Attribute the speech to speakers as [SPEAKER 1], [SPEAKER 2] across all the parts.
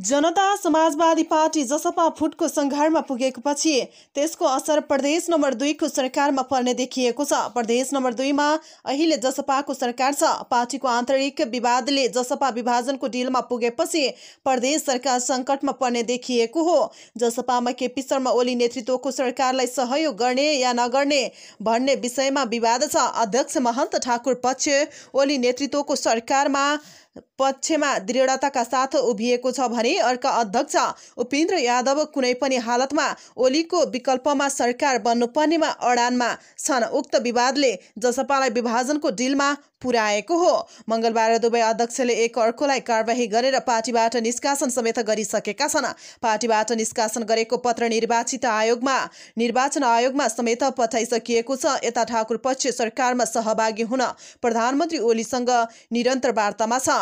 [SPEAKER 1] जनता समाजवादी पार्टी जसपा फुटको सङ्घारमा पुगेपछि त्यसको असर प्रदेश नम्बर दुईको सरकारमा पर्ने देखिएको छ प्रदेश नम्बर दुईमा अहिले जसपाको सरकार छ पार्टीको आन्तरिक विवादले जसपा विभाजनको डिलमा पुगेपछि प्रदेश सरकार सङ्कटमा पर्ने देखिएको हो जसपामा केपी शर्मा ओली नेतृत्वको सरकारलाई सहयोग गर्ने या नगर्ने भन्ने विषयमा विवाद छ अध्यक्ष महन्त ठाकुर पक्ष ओली नेतृत्वको सरकारमा पक्षमा दृढताका साथ उभिएको छ भने अर्का अध्यक्ष उपेन्द्र यादव कुनै पनि हालतमा ओलीको विकल्पमा सरकार बन्नुपर्नेमा अडानमा छन् उक्त विवादले जसपालाई विभाजनको डिलमा पुर्याएको हो मङ्गलबार दुवै अध्यक्षले एक अर्कोलाई कारवाही गरेर पार्टीबाट निष्कासन समेत गरिसकेका छन् पार्टीबाट निष्कासन गरेको पत्र निर्वाचित आयोगमा निर्वाचन आयोगमा समेत पठाइसकिएको छ यता ठाकुर पक्ष सरकारमा सहभागी हुन प्रधानमन्त्री ओलीसँग निरन्तर वार्तामा छ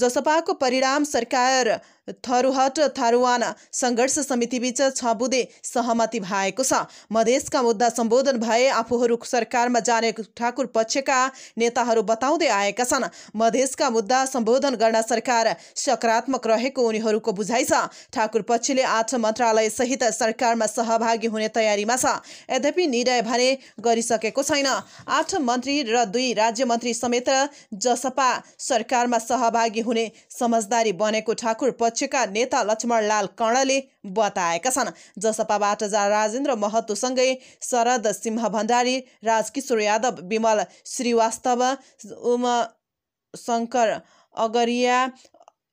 [SPEAKER 1] जसपाको परिणाम सरकार थरुहट थारुवान सङ्घर्ष समितिबीच छ बुधे सहमति भएको छ मधेसका मुद्दा सम्बोधन भए आफूहरू सरकारमा जाने ठाकुर पक्षका नेताहरू बताउँदै आएका छन् मधेसका मुद्दा सम्बोधन गर्न सरकार सकारात्मक रहेको उनीहरूको बुझाइ छ ठाकुर पक्षले आठ मन्त्रालयसहित सरकारमा सहभागी हुने तयारीमा छ यद्यपि निर्णय भने गरिसकेको छैन आठ मन्त्री र दुई राज्य मन्त्री समेत जसपा सरकारमा सहभागी हुने समझदारी बनेको ठाकुर पक्षका नेता लक्ष्मणलाल कर्णले बताएका छन् जसपाबाट राजेन्द्र महतोसँगै शरद सिंह भण्डारी राजकिशोर यादव विमल श्रीवास्तव उमा शङ्कर अगरिया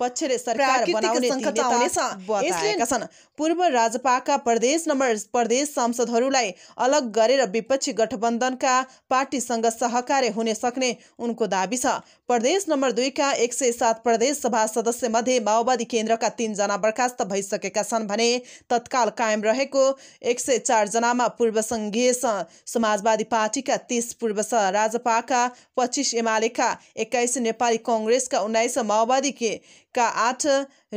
[SPEAKER 1] पक्षले सरकार बनाउने छन् पूर्व राजपाका प्रदेश नम्बर प्रदेश सांसदहरूलाई अलग गरेर विपक्षी गठबन्धनका पार्टीसँग सहकार्य हुने सक्ने उनको दावी छ प्रदेश नम्बर दुईका एक सय सात प्रदेश सभा सदस्य मध्ये माओवादी केन्द्रका तीनजना बर्खास्त भइसकेका छन् भने तत्काल कायम रहेको एक सय चारजनामा पूर्व सङ्घीय समाजवादी पार्टीका तिस पूर्व राजपाका पच्चिस एमालेका एक्काइस नेपाली कङ्ग्रेसका उन्नाइस माओवादी के का आठ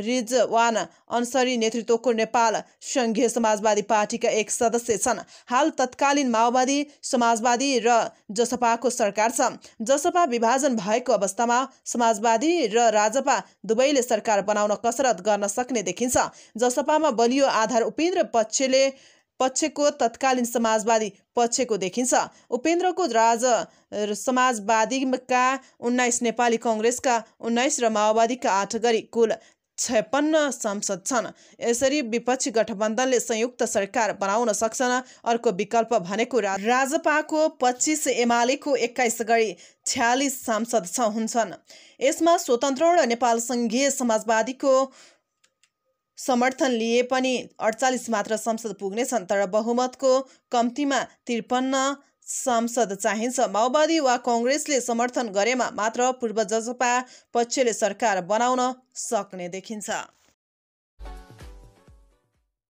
[SPEAKER 1] रिजवान अनसरी नेतृत्वको नेपाल सङ्घीय समाजवादी पार्टीका एक सदस्य छन् हाल तत्कालीन माओवादी समाजवादी र जसपाको सरकार छ जसपा विभाजन भएको अवस्थामा समाजवादी र राजपा दुवैले सरकार बनाउन कसरत गर्न सक्ने देखिन्छ जसपामा बलियो आधार उपेन्द्र पक्षले पक्षको तत्कालीन समाजवादी पक्षको देखिन्छ उपेन्द्रको राज समाजवादीका उन्नाइस नेपाली कङ्ग्रेसका उन्नाइस र माओवादीका आठ गरी कुल छप्पन्न सांसद छन् यसरी विपक्षी गठबन्धनले संयुक्त सरकार बनाउन सक्छन् अर्को विकल्प भनेको राजपाको पच्चिस एमालेको एक्काइस गरी छ्यालिस सांसद छ हुन्छन् यसमा स्वतन्त्र र नेपाल सङ्घीय समाजवादीको समर्थन लिए पनि अडचालिस मात्र संसद पुग्नेछन् तर बहुमतको कम्तीमा त्रिपन्न सांसद चाहिन्छ माओवादी वा कङ्ग्रेसले समर्थन गरेमा मात्र पूर्व जसपा पक्षले सरकार बनाउन सक्ने देखिन्छ